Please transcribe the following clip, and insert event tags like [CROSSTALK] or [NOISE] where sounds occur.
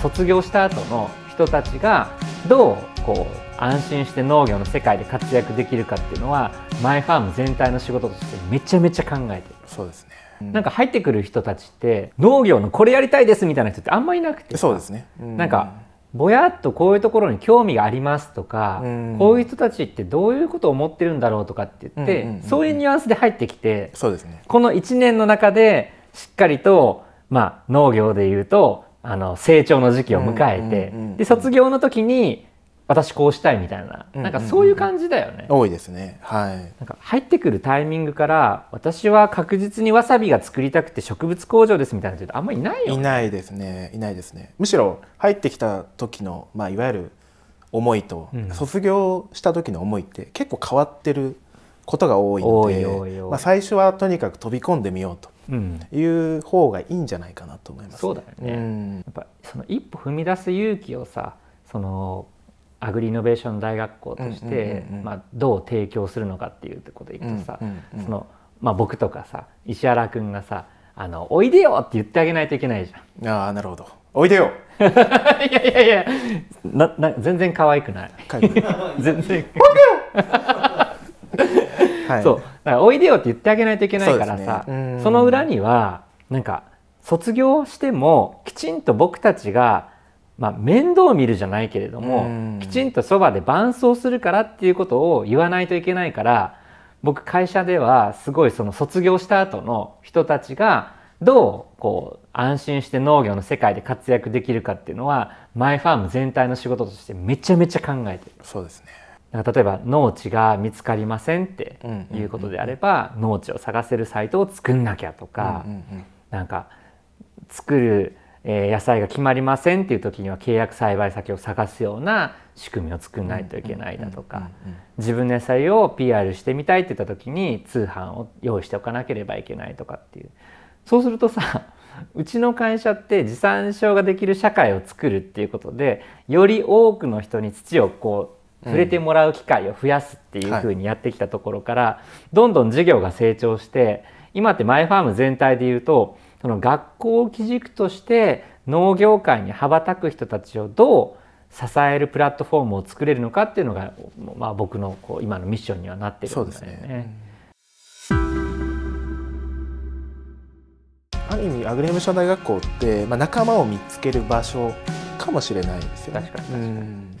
卒業した後の人たちがどうこう安心して農業の世界で活躍できるかっていうのはマイファーム全体の仕事としてめちゃめちゃ考えてるそうですねなんか入ってくる人たちって農業のこれやりたいですみたいな人ってあんまいなくてそうですね、うん、なんかぼやっとこういうところに興味がありますとか、うん、こういう人たちってどういうことを思ってるんだろうとかって言って、うんうんうんうん、そういうニュアンスで入ってきてそうです、ね、この1年の中でしっかりと、まあ、農業でいうとあの成長の時期を迎えて、うんうんうんうん、で卒業の時に私こうしたいみたいな、なんかそういう感じだよね。多いですね。はい。なんか入ってくるタイミングから私は確実にわさびが作りたくて植物工場ですみたいな人あんまりいないよ、ね。いないですね。いないですね。むしろ入ってきた時のまあいわゆる思いと、うん、卒業した時の思いって結構変わってることが多いので、まあ最初はとにかく飛び込んでみようと。いう方がいいんじゃないかなと思います、ね、そうだよね、うん、やっぱその一歩踏み出す勇気をさそのアグリイノベーション大学校としてどう提供するのかっていうことでいくとさ僕とかさ石原君がさあの「おいでよ!」って言ってあげないといけないじゃん。ああなるほど。おいでよ [LAUGHS] いやいやいやなな全然可愛くない。[LAUGHS] 全然。おいでよはい、そうだからおいでよって言ってあげないといけないからさそ、ね,、の裏にはなんか卒業してもきちんと僕たちが、まあ、面倒を見るじゃないけれどもきちんとそばで伴走するからっていうことを言わないといけないから僕会社ではすごいその卒業した後の人たちがどうこう安心して農業の世界で活躍できるかっていうのはマイファーム全体の仕事としてめちゃめちゃ考えてる。そうですねなんか例えば農地が見つかりませんっていうことであれば、農地を探せるサイトを作んなきゃとか、うんうんうん、なんか作る、え野菜が決まりませんっていう時には契約栽培先を探すような仕組みを作んないといけないだとか、自分の野菜を PR してみたいって言った時に通販を用意しておかなければいけないとかっていうそうするとさ [LAUGHS] うちの会社って持参証ができる社会を作るっていうことでより多くの人に土をこう触れてもらう機会を増やすっていうふうにやってきたところから、はい、どんどん事業が成長して今ってマイファーム全体でいうとその学校を基軸として農業界に羽ばたく人たちをどう支えるプラットフォームを作れるのかっていうのが、まあ、僕のこう今のミッションにはなってるんですよね。ある意味アグレーム小大学校って、まあ、仲間を見つける場所かもしれないですよね。確かに確かに、うん